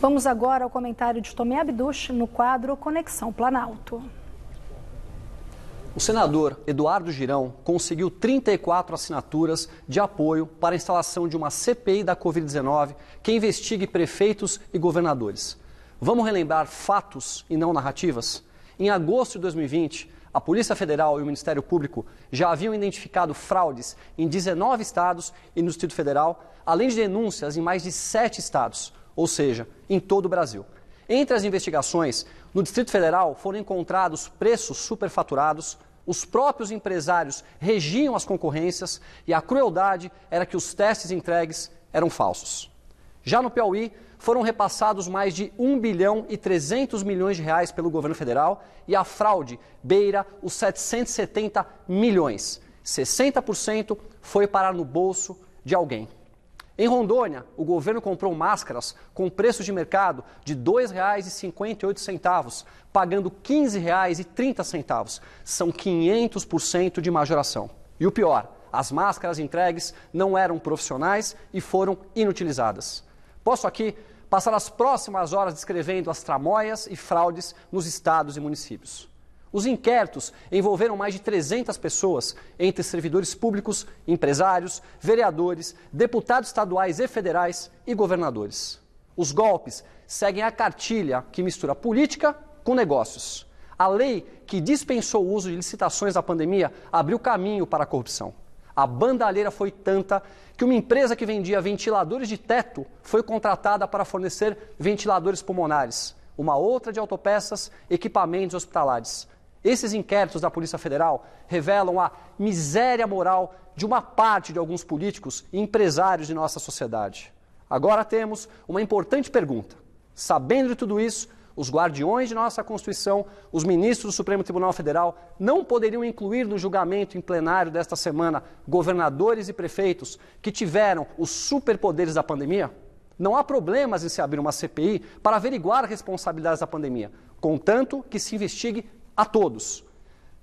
Vamos agora ao comentário de Tomé Abduch no quadro Conexão Planalto. O senador Eduardo Girão conseguiu 34 assinaturas de apoio para a instalação de uma CPI da Covid-19 que investigue prefeitos e governadores. Vamos relembrar fatos e não narrativas? Em agosto de 2020, a Polícia Federal e o Ministério Público já haviam identificado fraudes em 19 estados e no Distrito Federal, além de denúncias em mais de 7 estados ou seja, em todo o Brasil. Entre as investigações, no Distrito Federal foram encontrados preços superfaturados, os próprios empresários regiam as concorrências e a crueldade era que os testes entregues eram falsos. Já no Piauí, foram repassados mais de 1 bilhão e 300 milhões de reais pelo governo federal e a fraude beira os 770 milhões. 60% foi parar no bolso de alguém. Em Rondônia, o governo comprou máscaras com preço de mercado de R$ 2,58, pagando R$ 15,30. São 500% de majoração. E o pior, as máscaras entregues não eram profissionais e foram inutilizadas. Posso aqui passar as próximas horas descrevendo as tramóias e fraudes nos estados e municípios. Os inquéritos envolveram mais de 300 pessoas, entre servidores públicos, empresários, vereadores, deputados estaduais e federais e governadores. Os golpes seguem a cartilha que mistura política com negócios. A lei que dispensou o uso de licitações na pandemia abriu caminho para a corrupção. A bandalheira foi tanta que uma empresa que vendia ventiladores de teto foi contratada para fornecer ventiladores pulmonares, uma outra de autopeças, equipamentos hospitalares. Esses inquéritos da Polícia Federal revelam a miséria moral de uma parte de alguns políticos e empresários de nossa sociedade. Agora temos uma importante pergunta. Sabendo de tudo isso, os guardiões de nossa Constituição, os ministros do Supremo Tribunal Federal, não poderiam incluir no julgamento em plenário desta semana governadores e prefeitos que tiveram os superpoderes da pandemia? Não há problemas em se abrir uma CPI para averiguar responsabilidades da pandemia, contanto que se investigue a todos.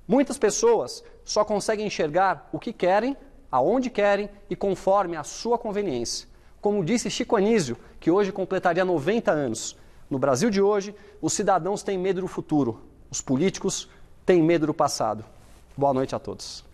Muitas pessoas só conseguem enxergar o que querem, aonde querem e conforme a sua conveniência. Como disse Chico Anísio, que hoje completaria 90 anos, no Brasil de hoje, os cidadãos têm medo do futuro, os políticos têm medo do passado. Boa noite a todos.